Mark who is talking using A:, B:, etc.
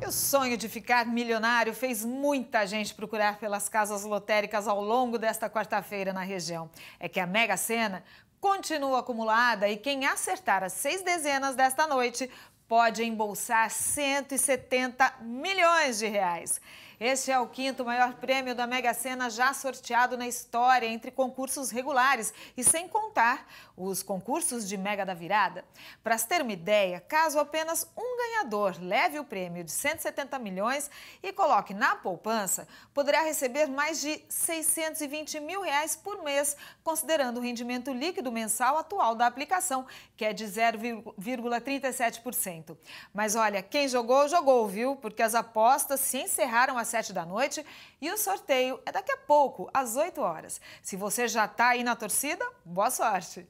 A: E o sonho de ficar milionário fez muita gente procurar pelas casas lotéricas ao longo desta quarta-feira na região. É que a Mega Sena continua acumulada e quem acertar as seis dezenas desta noite pode embolsar 170 milhões de reais. Este é o quinto maior prêmio da Mega Sena já sorteado na história entre concursos regulares e sem contar os concursos de Mega da Virada. Para se ter uma ideia, caso apenas um ganhador leve o prêmio de 170 milhões e coloque na poupança, poderá receber mais de 620 mil reais por mês, considerando o rendimento líquido mensal atual da aplicação, que é de 0,37%. Mas olha, quem jogou, jogou, viu? Porque as apostas se encerraram às 7 da noite e o sorteio é daqui a pouco, às 8 horas. Se você já está aí na torcida, boa sorte!